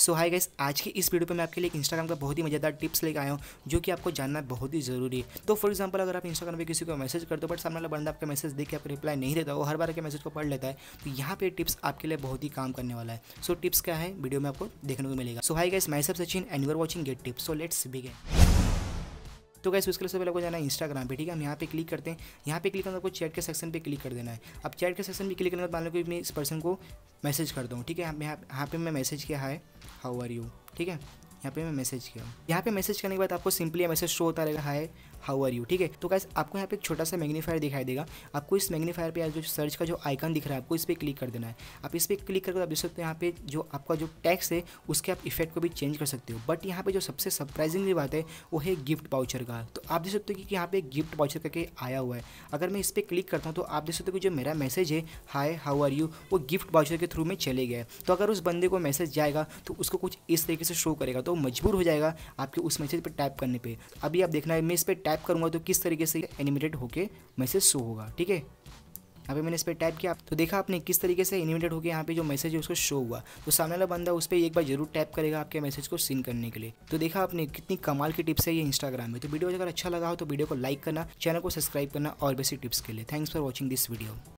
सो hi guys आज की इस वीडियो पे मैं आपके लिए इंस्टाग्राम का बहुत ही मज़ेदार टिप्स लेकर आया हूँ जो कि आपको जानना बहुत ही जरूरी है तो फॉर एग्जांपल अगर आप इंस्टाग्राम पे किसी को मैसेज कर दो बट सामने वाला बंदा आपका मैसेज देख के आपको रिप्लाई नहीं देता वो हर बार के मैसेज को पढ़ लेता है तो यहाँ पे टिप्स आपके लिए बहुत ही काम करने वाला है सो so, टिप्स क्या है वीडियो में आपको देखने को मिलेगा सो हाई गाइस माई सब Sachin and you're watching get tips so let's begin तो कैसे उसके लिए सबसे पहले को जाना है इंस्टाग्राम पे ठीक है हम यहाँ पे क्लिक करते हैं यहाँ पे क्लिक करना आपको चैट के सेक्शन पे क्लिक कर देना है अब चैट के सेक्शन पे क्लिक करने के बाद मान लो कि मैं इस पर्सन को मैसेज कर दूँ ठीक है यहाँ पे मैं मैसेज किया है हाउ आर यू ठीक है यहाँ पे मैं मैसेज किया यहाँ पे मैसेज करने के बाद आपको सिंपली मैसेज शो होता रहेगा हाय हाउ आर यू ठीक है तो कैसे आपको यहाँ पे एक छोटा सा मैग्नीफायर दिखाई देगा आपको इस मैग्नीफायर पर जो सर्च का जो आइकन दिख रहा है आपको इस पर क्लिक कर देना है आप इस पर क्लिक करके आप देख सकते हो यहाँ पे जो आपका जो टैक्स है उसके आप इफेक्ट को भी चेंज कर सकते हो बट यहाँ पे जो सबसे सरप्राइजिंगली बात है वो है गिफ्ट पाउचर का तो आप देख सकते हो कि यहाँ पे गिफ्ट पाउचर करके आया हुआ है अगर मैं इस पर क्लिक करता हूँ तो आप देख सकते हो कि जो मेरा मैसेज है हाय हाउ आर यू वो गिफ्ट पाउचर के थ्रू में चले गया तो अगर उस बंदे को मैसेज जाएगा तो उसको कुछ इस तरीके से शो करेगा तो मजबूर हो जाएगा आपके उस मैसेज पर टाइप करने पर अभी आप देखना है मैं इस पर टाइप करूँगा तो किस तरीके से एनिमेटेड होकर मैसेज शो होगा ठीक है यहाँ पे मैंने इस पर टाइप किया तो देखा आपने किस तरीके से एनिमेटेड होकर यहाँ पे जो मैसेज है उसको शो हुआ तो सामने वाला बंदा उस पर एक बार जरूर टैप करेगा आपके मैसेज को सीन करने के लिए तो देखा आपने कितनी कमाल की टिप्स है ये इंस्टाग्राम में तो वीडियो अगर अच्छा लगा हो तो वीडियो को लाइक करना चैनल को सब्सक्राइब करना और बेसिक टिप्स के लिए thanks for watching this video